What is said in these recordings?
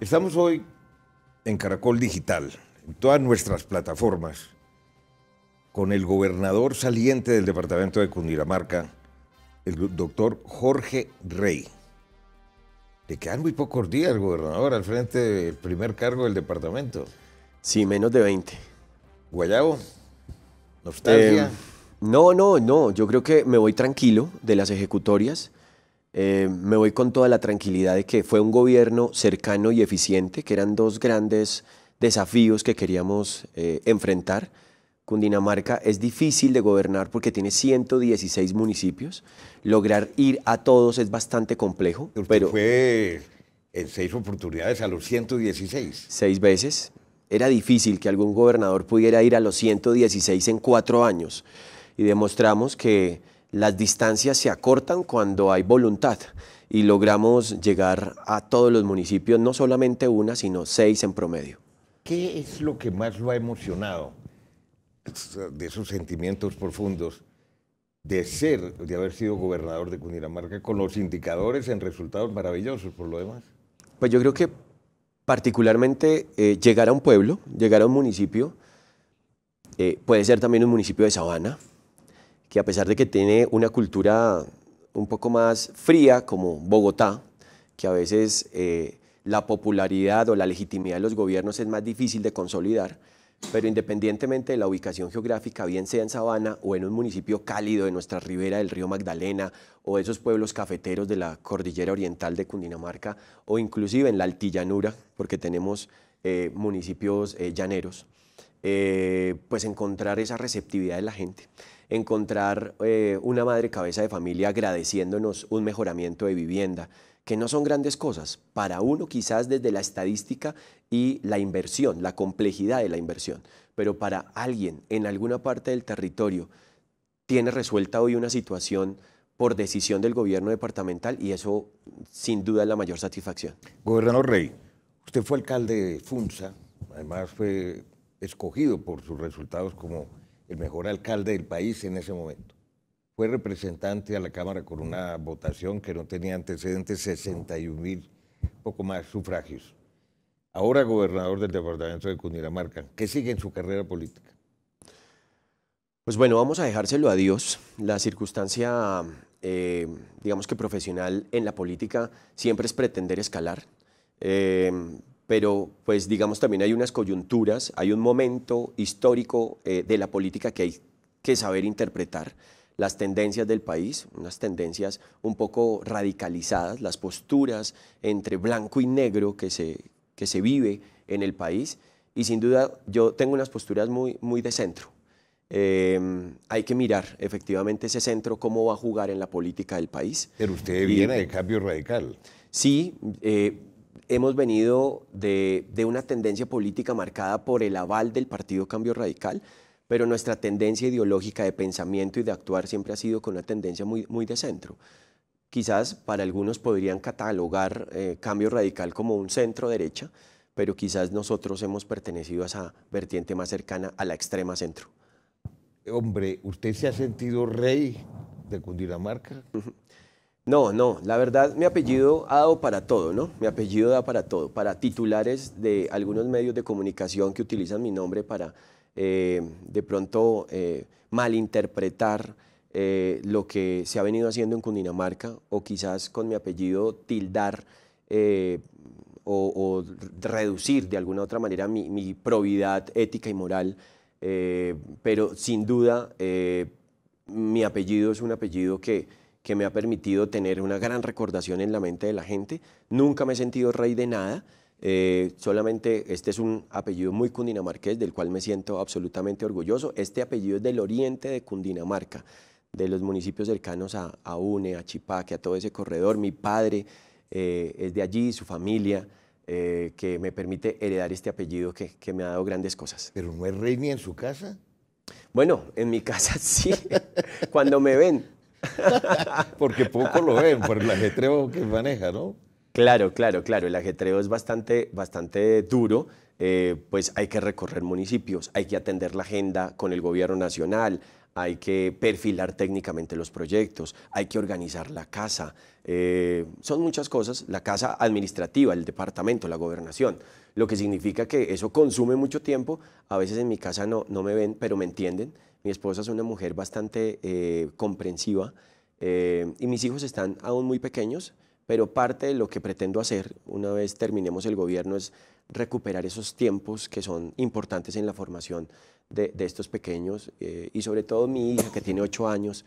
Estamos hoy en Caracol Digital, en todas nuestras plataformas, con el gobernador saliente del departamento de Cundinamarca, el doctor Jorge Rey. Le quedan muy pocos días, gobernador, al frente del primer cargo del departamento. Sí, menos de 20. Guayabo, nostalgia. Em, no, no, no. Yo creo que me voy tranquilo de las ejecutorias. Eh, me voy con toda la tranquilidad de que fue un gobierno cercano y eficiente, que eran dos grandes desafíos que queríamos eh, enfrentar. Cundinamarca es difícil de gobernar porque tiene 116 municipios. Lograr ir a todos es bastante complejo. pero fue en seis oportunidades a los 116. Seis veces. Era difícil que algún gobernador pudiera ir a los 116 en cuatro años. Y demostramos que las distancias se acortan cuando hay voluntad y logramos llegar a todos los municipios, no solamente una, sino seis en promedio. ¿Qué es lo que más lo ha emocionado de esos sentimientos profundos de ser, de haber sido gobernador de Cundinamarca, con los indicadores en resultados maravillosos por lo demás? Pues yo creo que particularmente eh, llegar a un pueblo, llegar a un municipio, eh, puede ser también un municipio de Sabana, que a pesar de que tiene una cultura un poco más fría como Bogotá, que a veces eh, la popularidad o la legitimidad de los gobiernos es más difícil de consolidar, pero independientemente de la ubicación geográfica, bien sea en sabana o en un municipio cálido de nuestra ribera del río Magdalena o esos pueblos cafeteros de la cordillera oriental de Cundinamarca o inclusive en la altillanura, porque tenemos eh, municipios eh, llaneros. Eh, pues encontrar esa receptividad de la gente, encontrar eh, una madre cabeza de familia agradeciéndonos un mejoramiento de vivienda, que no son grandes cosas, para uno quizás desde la estadística y la inversión, la complejidad de la inversión, pero para alguien en alguna parte del territorio tiene resuelta hoy una situación por decisión del gobierno departamental y eso sin duda es la mayor satisfacción. Gobernador Rey, usted fue alcalde de Funza, además fue escogido por sus resultados como el mejor alcalde del país en ese momento. Fue representante a la Cámara con una votación que no tenía antecedentes, 61 mil, poco más, sufragios. Ahora gobernador del departamento de Cundinamarca. ¿Qué sigue en su carrera política? Pues bueno, vamos a dejárselo a Dios. La circunstancia, eh, digamos que profesional en la política, siempre es pretender escalar. Eh, pero pues digamos también hay unas coyunturas, hay un momento histórico eh, de la política que hay que saber interpretar las tendencias del país, unas tendencias un poco radicalizadas, las posturas entre blanco y negro que se, que se vive en el país. Y sin duda yo tengo unas posturas muy, muy de centro. Em, hay que mirar efectivamente ese centro, cómo va a jugar en la política del país. Pero usted viene de cambio radical. Sí, eh, hemos venido de, una tendencia política marcada por el aval del Partido Cambio Radical, pero nuestra tendencia ideológica de pensamiento y de actuar siempre ha sido con una tendencia muy, muy de centro. Quizás para algunos podrían catalogar eh, Cambio Radical como un centro derecha, pero quizás nosotros hemos pertenecido a esa vertiente más cercana a la extrema centro. Hombre, ¿usted se ha sentido rey de Cundinamarca? No, no, la verdad mi apellido ha dado para todo, ¿no? Mi apellido da para todo, para titulares de algunos medios de comunicación que utilizan mi nombre para eh, de pronto eh, malinterpretar eh, lo que se ha venido haciendo en Cundinamarca o quizás con mi apellido tildar o, reducir de alguna otra manera mi probidad ética y moral, pero sin duda mi apellido es un apellido que que me ha permitido tener una gran recordación en la mente de la gente. Nunca me he sentido rey de nada. Eh, solamente este es un apellido muy cundinamarqués del cual me siento absolutamente orgulloso. Este apellido es del oriente de Cundinamarca, de los municipios cercanos a, UNE, a Chipaque, a todo ese corredor. Mi padre eh, es de allí, su familia. Eh, que me permite heredar este apellido que, que me ha dado grandes cosas. ¿Pero no es rey ni en su casa? Bueno, en mi casa sí. Cuando me ven, Porque poco lo ven por el ajetreo que maneja, ¿no? Claro, claro, claro. El ajetreo es bastante, bastante duro. Eh, pues hay que recorrer municipios, hay que atender la agenda con el gobierno nacional, hay que perfilar técnicamente los proyectos, hay que organizar la casa. Eh, son muchas cosas, la casa administrativa, el departamento, la gobernación, lo que significa que eso consume mucho tiempo. A veces en mi casa no, no me ven, pero me entienden. Mi esposa es una mujer bastante eh, comprensiva eh, y mis hijos están aún muy pequeños, pero parte de lo que pretendo hacer una vez terminemos el gobierno es recuperar esos tiempos que son importantes en la formación de, estos pequeños eh, y sobre todo mi hija que tiene ocho años,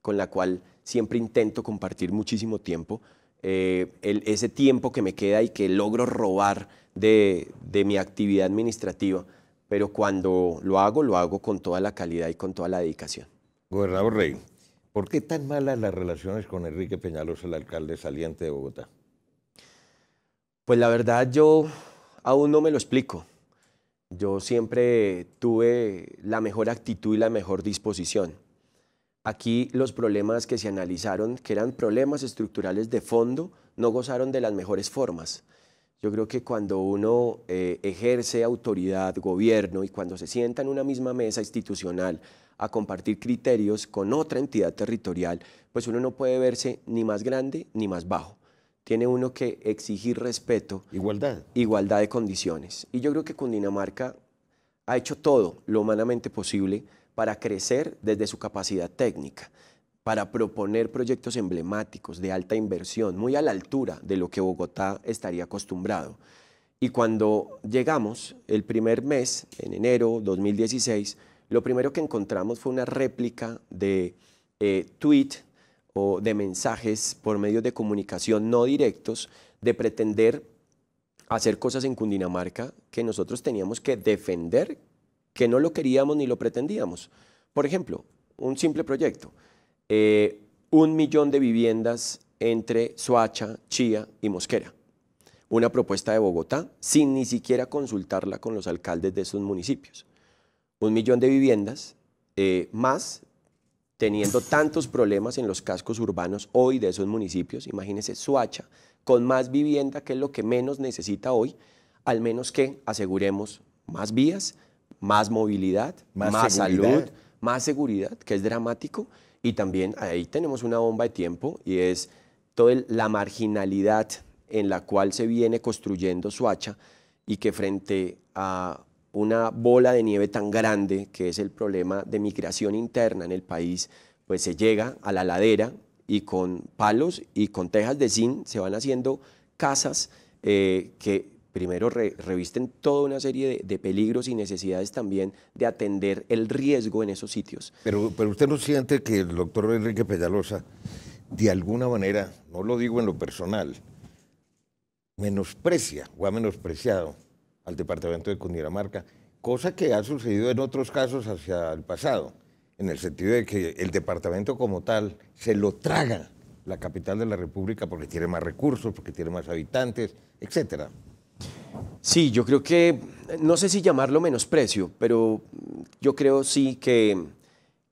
con la cual siempre intento compartir muchísimo tiempo. ese tiempo que me queda y que logro robar de mi actividad administrativa, pero cuando lo hago, lo hago con toda la calidad y con toda la dedicación. Gobernador Rey, ¿por qué tan malas las relaciones con Enrique Peñalosa, el alcalde saliente de Bogotá? Pues la verdad yo aún no me lo explico. Yo siempre tuve la mejor actitud y la mejor disposición. Aquí los problemas que se analizaron, que eran problemas estructurales de fondo, no gozaron de las mejores formas. Yo creo que cuando uno eh, ejerce autoridad, gobierno y cuando se sienta en una misma mesa institucional a compartir criterios con otra entidad territorial, pues uno no puede verse ni más grande ni más bajo. Tiene uno que exigir respeto. Igualdad. Igualdad de condiciones. Y yo creo que Cundinamarca ha hecho todo lo humanamente posible para crecer desde su capacidad técnica para proponer proyectos emblemáticos de alta inversión, muy a la altura de lo que Bogotá estaría acostumbrado. Y cuando llegamos, el primer mes, en enero 2016, lo primero que encontramos fue una réplica de eh, tweet o de mensajes por medios de comunicación no directos de pretender hacer cosas en Cundinamarca que nosotros teníamos que defender, que no lo queríamos ni lo pretendíamos. Por ejemplo, un simple proyecto. Eh, un millón de viviendas entre Soacha, Chía y Mosquera. Una propuesta de Bogotá sin ni siquiera consultarla con los alcaldes de esos municipios. Un millón de viviendas eh, más teniendo tantos problemas en los cascos urbanos hoy de esos municipios. Imagínense Soacha con más vivienda, que es lo que menos necesita hoy, al menos que aseguremos más vías, más movilidad, más, más salud, más seguridad, que es dramático, y también ahí tenemos una bomba de tiempo y es toda la marginalidad en la cual se viene construyendo Suacha y que frente a una bola de nieve tan grande que es el problema de migración interna en el país, pues se llega a la ladera y con palos y con tejas de zinc se van haciendo casas eh, que primero revisten toda una serie de, peligros y necesidades también de atender el riesgo en esos sitios. Pero, pero usted no siente que el doctor Enrique Pedalosa, de alguna manera, no lo digo en lo personal, menosprecia o ha menospreciado al departamento de Cundinamarca, cosa que ha sucedido en otros casos hacia el pasado, en el sentido de que el departamento como tal se lo traga la capital de la República porque tiene más recursos, porque tiene más habitantes, etcétera. Sí, yo creo que, no sé si llamarlo menosprecio, pero yo creo sí que,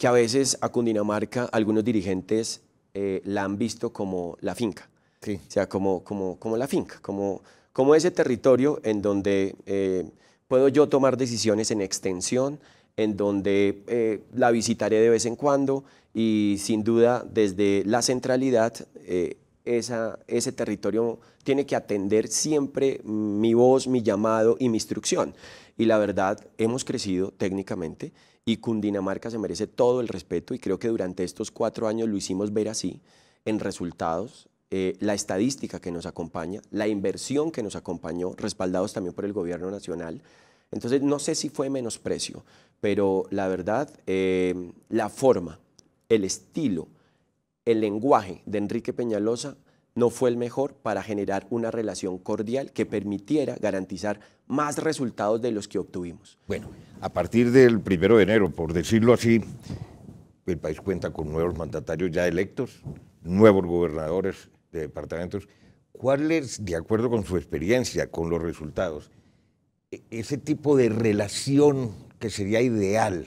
a veces a Cundinamarca algunos dirigentes eh, la han visto como la finca. O sea, como, como, como la finca, como, como ese territorio en donde eh, puedo yo tomar decisiones en extensión, en donde eh, la visitaré de vez en cuando y sin duda desde la centralidad ese territorio tiene que atender siempre mi voz, mi llamado y mi instrucción. Y la verdad, hemos crecido técnicamente y Cundinamarca se merece todo el respeto y creo que durante estos cuatro años lo hicimos ver así, en resultados, eh, la estadística que nos acompaña, la inversión que nos acompañó, respaldados también por el gobierno nacional. Entonces, no sé si fue menosprecio, pero la verdad, eh, la forma, el estilo, el lenguaje de Enrique Peñalosa no fue el mejor para generar una relación cordial que permitiera garantizar más resultados de los que obtuvimos. Bueno, a partir del primero de enero, por decirlo así, el país cuenta con nuevos mandatarios ya electos, nuevos gobernadores de departamentos. ¿Cuál es, de acuerdo con su experiencia, con los resultados, e-, ese tipo de relación que sería ideal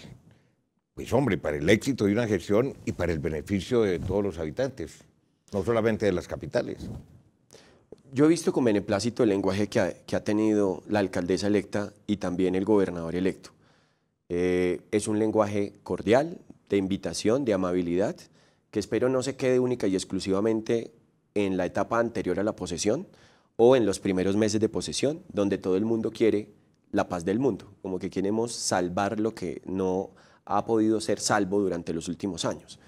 pues hombre, para el éxito de una gestión y para el beneficio de todos los habitantes, no solamente de las capitales. Yo he visto con beneplácito el lenguaje que ha, que ha tenido la alcaldesa electa y también el gobernador electo. Eh, es un lenguaje cordial, de invitación, de amabilidad, que espero no se quede única y exclusivamente en la etapa anterior a la posesión o en los primeros meses de posesión, donde todo el mundo quiere la paz del mundo, como que queremos salvar lo que no ha podido ser salvo durante los últimos años.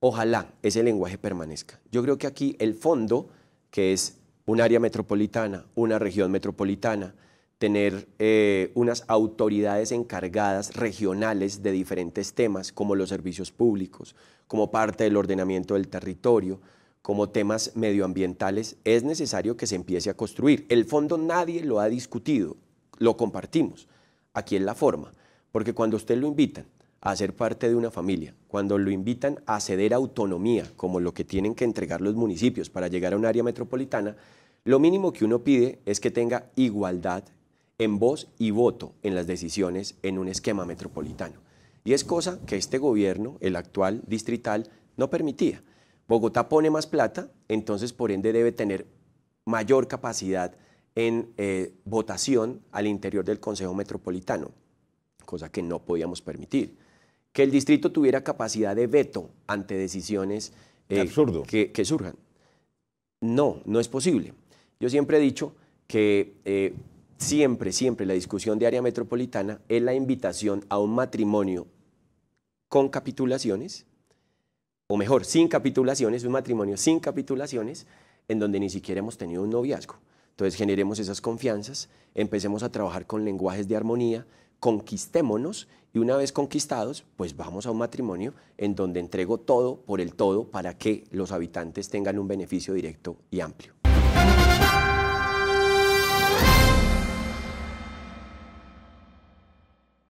Ojalá ese lenguaje permanezca. Yo creo que aquí el fondo, que es un área metropolitana, una región metropolitana, tener eh, unas autoridades encargadas regionales de diferentes temas, como los servicios públicos, como parte del ordenamiento del territorio, como temas medioambientales, es necesario que se empiece a construir. El fondo nadie lo ha discutido, lo compartimos. Aquí es la forma, porque cuando usted lo invitan a ser parte de una familia, cuando lo invitan a ceder autonomía, como lo que tienen que entregar los municipios para llegar a un área metropolitana, lo mínimo que uno pide es que tenga igualdad en voz y voto en las decisiones en un esquema metropolitano. Y es cosa que este gobierno, el actual distrital, no permitía. Bogotá pone más plata, entonces por ende debe tener mayor capacidad en eh, votación al interior del Consejo Metropolitano cosa que no podíamos permitir. Que el distrito tuviera capacidad de veto ante decisiones eh, Que, surjan. No, no es posible. Yo siempre he dicho que eh, siempre, siempre la discusión de área metropolitana es la invitación a un matrimonio con capitulaciones, o mejor, sin capitulaciones, un matrimonio sin capitulaciones, en donde ni siquiera hemos tenido un noviazgo. Entonces generemos esas confianzas, empecemos a trabajar con lenguajes de armonía, conquistémonos y una vez conquistados, pues vamos a un matrimonio en donde entrego todo por el todo para que los habitantes tengan un beneficio directo y amplio.